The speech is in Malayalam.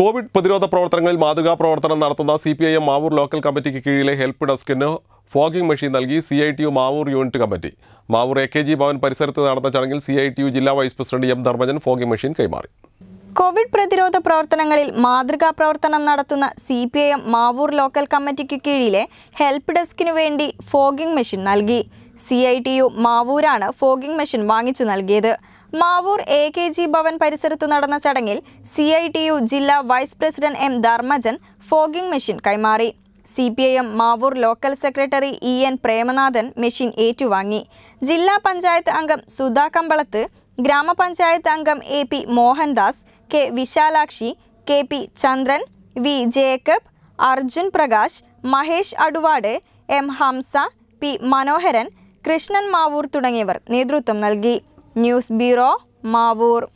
കോവിഡ് പ്രതിരോധ പ്രവർത്തനങ്ങളിൽ മാതൃകാ പ്രവർത്തനം നടത്തുന്ന C P I M Mavoor local കമ്മിറ്റിക്ക് കീഴിലെ ഹെൽപ്പ് ഡെസ്കിന് ഫോഗിംഗ് മെഷീൻ നൽകി C I T U Mavoor unit committee Mavoor A K G Bhavan പരിസരത്ത് നടന്ന ചടങ്ങിൽ സി ഐ ടി യു ജില്ലാ vice president M Dharmajan fogging machine കൈമാറി കോവിഡ് പ്രതിരോധ പ്രവർത്തനങ്ങളിൽ മാതൃകാ പ്രവർത്തനം നടത്തുന്ന C P I M Mavoor local കമ്മിറ്റിക്ക് കീഴിലെ ഹെൽപ്പ് ഡെസ്കിന് വേണ്ടി ഫോഗിംഗ് മെഷീൻ നൽകി സി ഐ ടി യു മാവൂരാണ് ഫോഗിംഗ് മെഷീൻ വാങ്ങിച്ചു നൽകിയത് Mavoor A K G Bhavan പരിസരത്ത് നടന്ന ചടങ്ങിൽ സി ഐ ടി യു ജില്ലാ vice president M Dharmajan fogging machine കൈമാറി C P I M Mavoor local secretary E N Premanathan machine ഏറ്റുവാങ്ങി ജില്ലാ പഞ്ചായത്ത് അംഗം സുധാ കമ്പളത്ത് ഗ്രാമപഞ്ചായത്ത് അംഗം A P Mohandas K Vishalakshi K P Chandran V Jacob Arjun Prakash Mahesh Aduvad M Hamza P Manoharan Krishnan Mavoor തുടങ്ങിയവർ നേതൃത്വം നൽകി ന്യൂസ് ബ്യൂറോ മാവൂർ